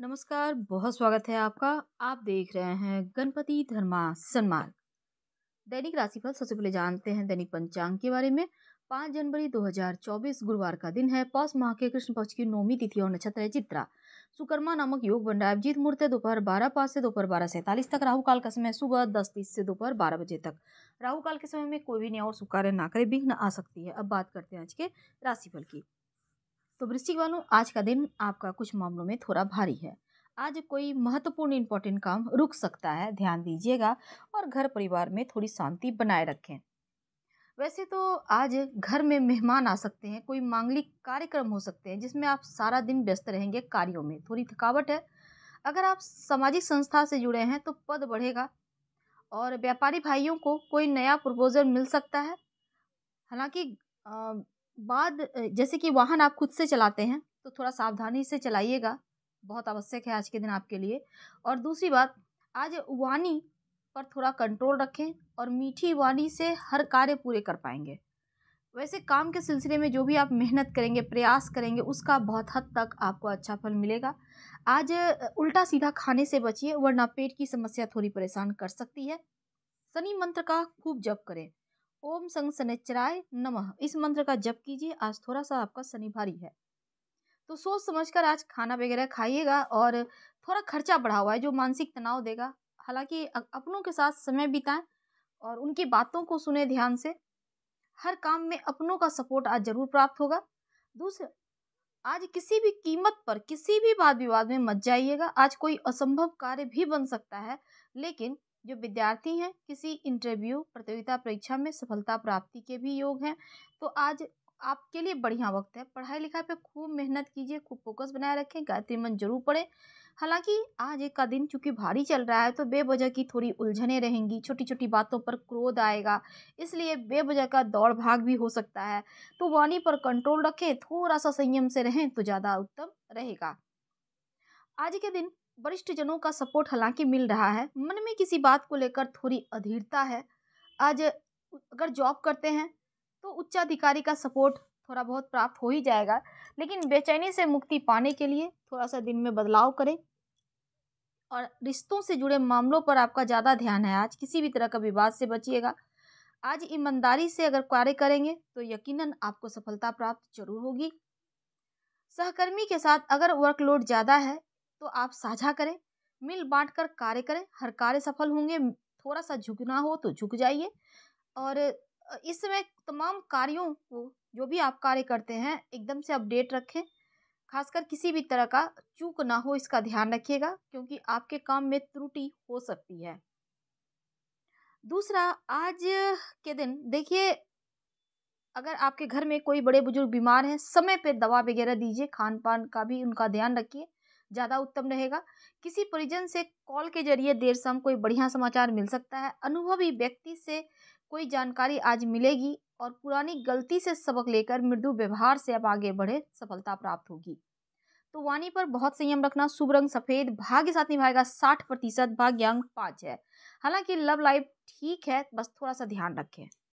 नमस्कार बहुत स्वागत है आपका आप देख रहे हैं गणपति धर्मा सन्मार्ग दैनिक राशिफल सबसे पहले जानते हैं दैनिक पंचांग के बारे में पाँच जनवरी 2024 गुरुवार का दिन है पौष माह के कृष्ण पक्ष की नौमी तिथि और नक्षत्र है चित्रा सुकर्मा नामक योग बन रहा है अभिजीत मुहूर्त है दोपहर बारह पाँच से दोपहर बारह सैंतालीस तक राहु काल का समय सुबह दस तीस से दोपहर बारह बजे तक राहु काल के समय में कोई भी न्याय और सुकार्य ना करे विघ्न आ सकती है अब बात करते हैं आज के राशिफल की तो वृश्चिक वालों आज का दिन आपका कुछ मामलों में थोड़ा भारी है आज कोई महत्वपूर्ण इम्पोर्टेंट काम रुक सकता है ध्यान दीजिएगा और घर परिवार में थोड़ी शांति बनाए रखें वैसे तो आज घर में मेहमान आ सकते हैं कोई मांगलिक कार्यक्रम हो सकते हैं जिसमें आप सारा दिन व्यस्त रहेंगे कार्यों में थोड़ी थकावट है अगर आप सामाजिक संस्था से जुड़े हैं तो पद बढ़ेगा और व्यापारी भाइयों को कोई नया प्रपोजल मिल सकता है हालांकि बाद जैसे कि वाहन आप खुद से चलाते हैं तो थोड़ा सावधानी से चलाइएगा बहुत आवश्यक है आज के दिन आपके लिए और दूसरी बात आज वाणी पर थोड़ा कंट्रोल रखें और मीठी वाणी से हर कार्य पूरे कर पाएंगे वैसे काम के सिलसिले में जो भी आप मेहनत करेंगे प्रयास करेंगे उसका बहुत हद तक आपको अच्छा फल मिलेगा आज उल्टा सीधा खाने से बचिए वरना पेट की समस्या थोड़ी परेशान कर सकती है शनि मंत्र का खूब जप करें ओम संग शनिचराय नमः इस मंत्र का जप कीजिए आज थोड़ा सा आपका शनि भारी है तो सोच समझ कर आज खाना वगैरह खाइएगा और थोड़ा खर्चा बढ़ा हुआ है जो मानसिक तनाव देगा हालांकि अपनों के साथ समय बिताएं और उनकी बातों को सुने ध्यान से हर काम में अपनों का सपोर्ट आज जरूर प्राप्त होगा दूसरा आज किसी भी कीमत पर किसी भी वाद विवाद में मत जाइएगा आज कोई असंभव कार्य भी बन सकता है लेकिन जो विद्यार्थी हैं किसी इंटरव्यू प्रतियोगिता परीक्षा में सफलता प्राप्ति के भी योग हैं तो आज आपके लिए बढ़िया वक्त है पढ़ाई लिखाई पे खूब मेहनत कीजिए खूब फोकस बनाए रखें गायत्री मन जरूर पढ़ें हालांकि आज एक का दिन चूंकि भारी चल रहा है तो बेवजह की थोड़ी उलझने रहेंगी छोटी छोटी बातों पर क्रोध आएगा इसलिए बेवजह का दौड़ भाग भी हो सकता है तो वाणी पर कंट्रोल रखें थोड़ा सा संयम से रहें तो ज़्यादा उत्तम रहेगा आज के दिन वरिष्ठ जनों का सपोर्ट हालांकि मिल रहा है मन में किसी बात को लेकर थोड़ी अधीरता है आज अगर जॉब करते हैं तो उच्चाधिकारी का सपोर्ट थोड़ा बहुत प्राप्त हो ही जाएगा लेकिन बेचैनी से मुक्ति पाने के लिए थोड़ा सा दिन में बदलाव करें और रिश्तों से जुड़े मामलों पर आपका ज़्यादा ध्यान है आज किसी भी तरह का विवाद से बचिएगा आज ईमानदारी से अगर कार्य करेंगे तो यकीनन आपको सफलता प्राप्त जरूर होगी सहकर्मी के साथ अगर वर्कलोड ज़्यादा है तो आप साझा करें मिल बांट कर कार्य करें हर कार्य सफल होंगे थोड़ा सा झुकना हो तो झुक जाइए और इस समय तमाम कार्यों को जो भी आप कार्य करते हैं एकदम से अपडेट रखें खासकर किसी भी तरह का चूक ना हो इसका ध्यान रखिएगा क्योंकि आपके काम में त्रुटि हो सकती है दूसरा आज के दिन देखिए अगर आपके घर में कोई बड़े बुजुर्ग बीमार हैं समय पे दवा वगैरह दीजिए खान पान का भी उनका ध्यान रखिए ज़्यादा उत्तम रहेगा किसी परिजन से कॉल के जरिए देर शाम कोई बढ़िया समाचार मिल सकता है अनुभवी व्यक्ति से कोई जानकारी आज मिलेगी और पुरानी गलती से सबक लेकर मृदु व्यवहार से अब आगे बढ़े सफलता प्राप्त होगी तो वाणी पर बहुत संयम रखना शुभ रंग सफेद भाग्य साथ निभाएगा साठ प्रतिशत भाग्यांक पाँच है हालांकि लव लाइफ ठीक है बस थोड़ा सा ध्यान रखें